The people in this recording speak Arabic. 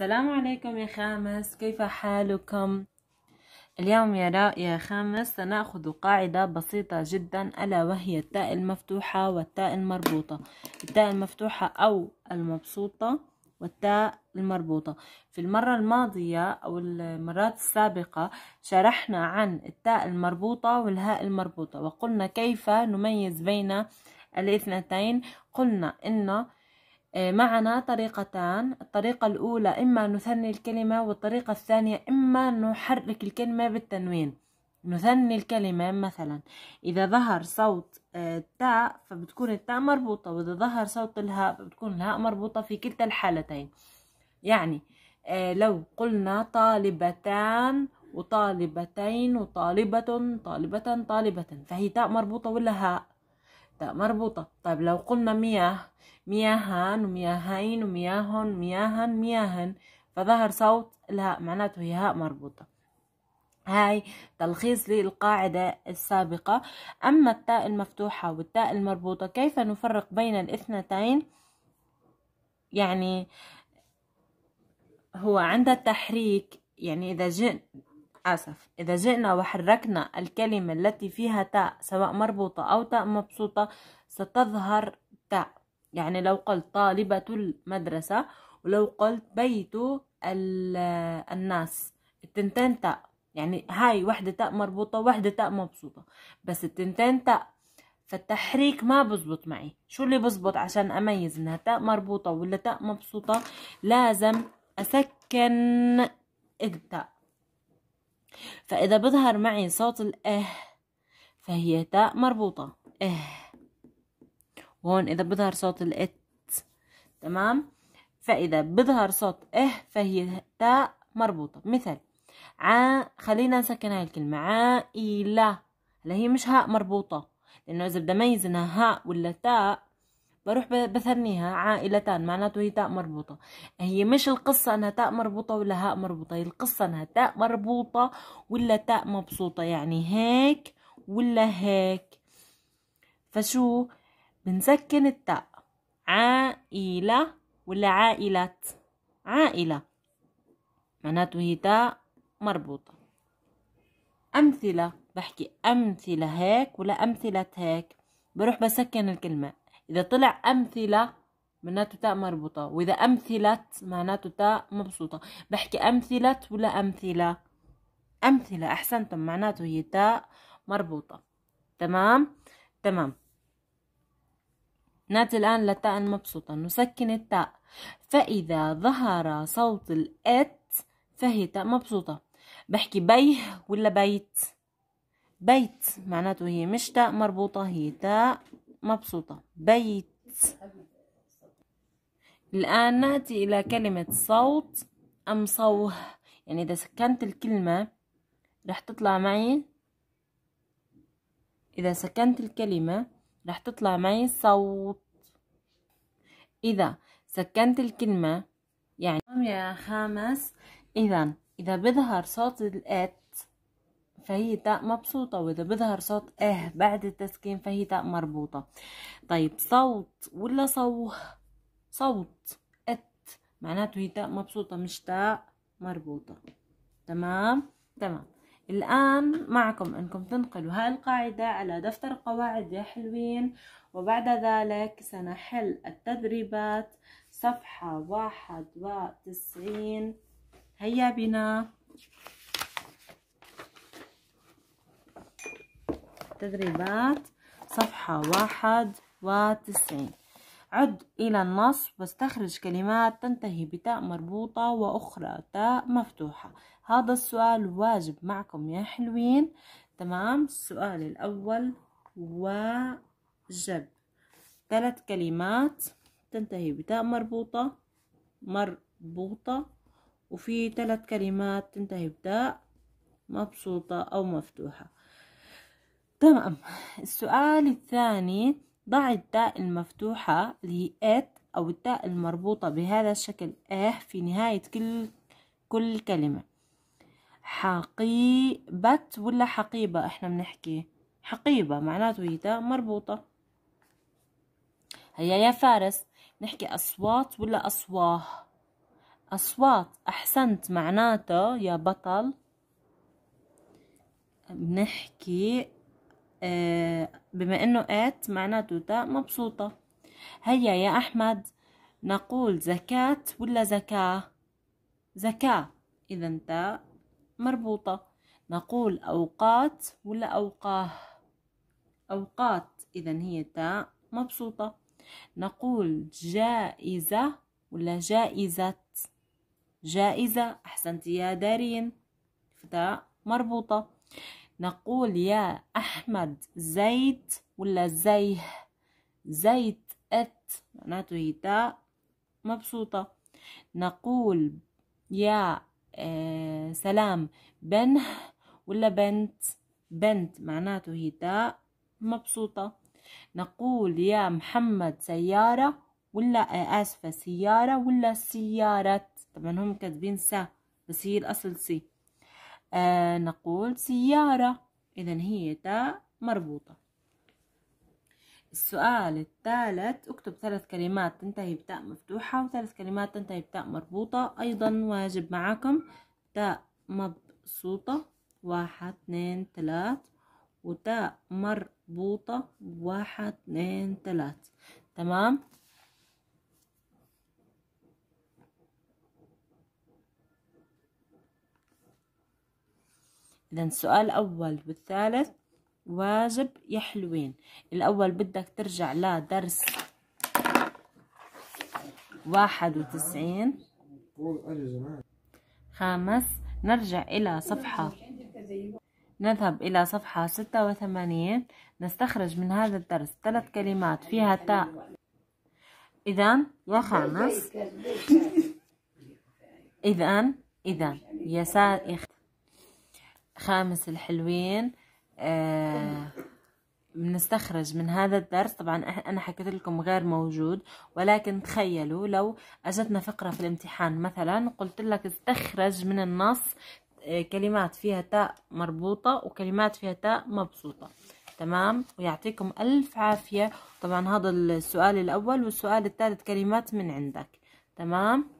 السلام عليكم يا خامس كيف حالكم اليوم يا راء يا خامس سنأخذ قاعدة بسيطة جدا ألا وهي التاء المفتوحة والتاء المربوطة التاء المفتوحة أو المبسوطة والتاء المربوطة في المرة الماضية أو المرات السابقة شرحنا عن التاء المربوطة والهاء المربوطة وقلنا كيف نميز بين الاثنتين قلنا إن معنا طريقتان الطريقة الأولى إما نثني الكلمة والطريقة الثانية إما نحرك الكلمة بالتنوين نثني الكلمة مثلا إذا ظهر صوت آه، تاء فبتكون التاء مربوطة وإذا ظهر صوت الهاء فبتكون الهاء مربوطة في كلتا الحالتين يعني آه، لو قلنا طالبتان وطالبتين وطالبة طالبة طالبة فهي تاء مربوطة ولا هاء تاء مربوطة طيب لو قلنا مياه مياهان ومياهين ومياهن مياهن مياهن فظهر صوت الهاء معناته هي هاء مربوطة هاي تلخيص للقاعدة السابقة أما التاء المفتوحة والتاء المربوطة كيف نفرق بين الاثنتين يعني هو عند التحريك يعني إذا جئنا آسف إذا جئنا وحركنا الكلمة التي فيها تاء سواء مربوطة أو تاء مبسوطة ستظهر تاء يعني لو قلت طالبة المدرسة ولو قلت بيت الناس التنتين تاء يعني هاي وحدة تاء مربوطة وحدة تاء مبسوطة بس التنتين تاء فالتحريك ما بزبط معي شو اللي بزبط عشان أميز إنها تاء مربوطة ولا تاء مبسوطة لازم أسكن التاء فإذا بظهر معي صوت الإه فهي تاء مربوطة إه هون إذا بظهر صوت الإت تمام فإذا بظهر صوت إه فهي تاء مربوطة مثل ع خلينا نسكن هاي الكلمة عائلة هلا هي مش هاء مربوطة لأنه إذا بدي أميز إنها هاء ولا تاء بروح بثنيها عائلتان معناته هي تاء مربوطة هي مش القصة انها تاء مربوطة ولا هاء مربوطة هي القصة انها تاء مربوطة ولا تاء مبسوطة يعني هيك ولا هيك فشو بنسكن التاء عائلة ولا عائلات عائلة معناته هي تاء مربوطة أمثلة بحكي أمثلة هيك ولا أمثلة هيك بروح بسكن الكلمة إذا طلع أمثلة معناته تاء مربوطة وإذا أمثلة معناته تاء مبسوطة بحكي أمثلة ولا أمثلة أمثلة أحسنتم معناته هي تاء مربوطة تمام تمام ناتي الآن للتاء المبسوطة نسكن التاء فإذا ظهر صوت الأت فهي تاء مبسوطة بحكي بيه ولا بيت بيت معناته هي مش تاء مربوطة هي تاء مبسوطة بيت الآن نأتي إلى كلمة صوت أم صوه يعني إذا سكنت الكلمة رح تطلع معي إذا سكنت الكلمة رح تطلع معي صوت إذا سكنت الكلمة يعني نعم يا خامس إذا إذا بظهر صوت الات فهي تاء مبسوطة وإذا بظهر صوت اه بعد التسكين فهي تاء مربوطة طيب صوت ولا صوه صوت ات معناته هي تاء مبسوطة مش تاء مربوطة تمام تمام الآن معكم أنكم تنقلوا هاي القاعدة على دفتر قواعد يا حلوين وبعد ذلك سنحل التدريبات صفحة واحد وتسعين هيا بنا تدريبات صفحة واحد وتسعين عد إلى النص واستخرج كلمات تنتهي بتاء مربوطة وأخرى تاء مفتوحة هذا السؤال واجب معكم يا حلوين تمام السؤال الأول واجب ثلاث كلمات تنتهي بتاء مربوطة مربوطة وفي ثلاث كلمات تنتهي بتاء مبسوطة أو مفتوحة تمام السؤال الثاني ضع التاء المفتوحة اللي هي ات أو التاء المربوطة بهذا الشكل اه في نهاية كل كل كلمة حقيبة ولا حقيبة احنا بنحكي حقيبة معناته هي تاء مربوطة هيا يا فارس نحكي أصوات ولا أصواه أصوات أحسنت معناته يا بطل بنحكي بما انه ات معناته تاء مبسوطة هيا يا احمد نقول زكاة ولا زكاة زكاة اذا تاء مربوطة نقول اوقات ولا اوقاه اوقات اذا هي تاء مبسوطة نقول جائزة ولا جائزة جائزة أحسنت يا دارين فتاء مربوطة نقول يا أحمد زيت ولا زيه زيت أت معناته هي تاء مبسوطة نقول يا آه، سلام بنه ولا بنت بنت معناته هي تاء مبسوطة نقول يا محمد سيارة ولا آه، آسفة سيارة ولا سيارة طبعا هم كاتبين سا بس هي الأصل سي آه نقول سيارة إذا هي تاء مربوطة السؤال الثالث اكتب ثلاث كلمات تنتهي بتاء مفتوحة وثلاث كلمات تنتهي بتاء مربوطة أيضا واجب معاكم تاء مبسوطة واحد اثنين ثلاث وتاء مربوطة واحد اثنين ثلاث تمام إذا السؤال الأول والثالث واجب يا حلوين الأول بدك ترجع لدرس واحد وتسعين خامس نرجع إلى صفحة نذهب إلى صفحة ستة وثمانين نستخرج من هذا الدرس ثلاث كلمات فيها تاء إذا يا خامس إذا إذا يا سائخ خامس الحلوين بنستخرج آه، من هذا الدرس طبعا انا حكيت لكم غير موجود ولكن تخيلوا لو اجتنا فقره في الامتحان مثلا قلت لك استخرج من النص آه، كلمات فيها تاء مربوطه وكلمات فيها تاء مبسوطه تمام ويعطيكم الف عافيه طبعا هذا السؤال الاول والسؤال الثالث كلمات من عندك تمام